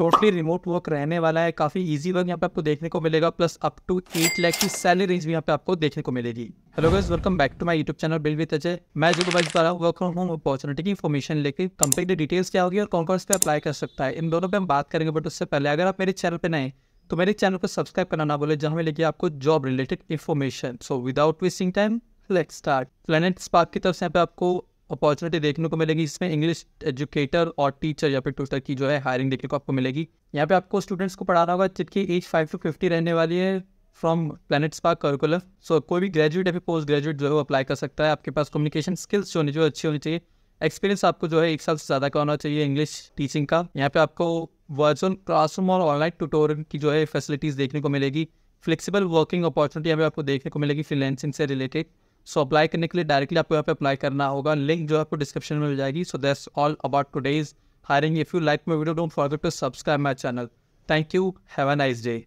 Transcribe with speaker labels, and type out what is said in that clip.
Speaker 1: totally remote work रहने वाला है काफ़ी इजी वर्क यहाँ पे आपको देखने को मिलेगा plus up to eight lakh की सैलरी रेंज भी यहाँ पे आपको देखने को मिलेगी hello guys welcome back to my YouTube channel bill with Ajay मैं जो बाइज द्वारा वर्क फ्रॉम होम अपॉर्चुनिटी की इन्फॉर्मेशन लेकर कंपनी की डिटेल्स क्या होगी और कौन कौन इस अप्लाई कर सकता है इन दोनों पर हम बात करेंगे बट उससे पहले अगर आप मेरे चैनल पर नए तो मेरे चैनल को सब्सक्राइब करना ना बोले जहाँ मैं लेके आपको job related information so without wasting time let start Planet Spark की तरफ से यहाँ पे आपको अपॉर्चुनिटी देखने को मिलेगी इसमें इंग्लिश एजुकेटर और टीचर या फिर ट्यूटर की जो है हायरिंग देखने को आपको मिलेगी यहाँ पे आपको स्टूडेंट्स को पढ़ाना होगा जिनकी एज फाइव टू फिफ्टी रहने वाली है from Planet Spark curricular so कोई भी ग्रेजुएट या फिर पोस्ट ग्रेजुएट जो है वो अप्लाई कर सकता है आपके पास कम्युनिकेशन स्किल्स जो होनी जो अच्छी होनी चाहिए एक्सपीरियंस आपको जो है एक साल से ज़्यादा का होना चाहिए इंग्लिश टीचिंग का यहाँ पे आपको वर्चुअल क्लासरूम और ऑनलाइन ट्यूटोरियल की जो है फैसिलिटीज़ देखने को मिलेगी फ्लेक्सिबल वर्किंग अपॉर्चुनिटी यहाँ पे आपको देखने को मिलेगी फ्रीलैंसिंग से रिलेटेड सो अप्लाई करने के लिए डायरेक्टली आपको यहाँ पे अप्लाई करना होगा लिंक जो आपको डिस्क्रिप्शन में मिल जाएगी so that's all about today's hiring if you like my video don't forget to subscribe my channel thank you have a nice day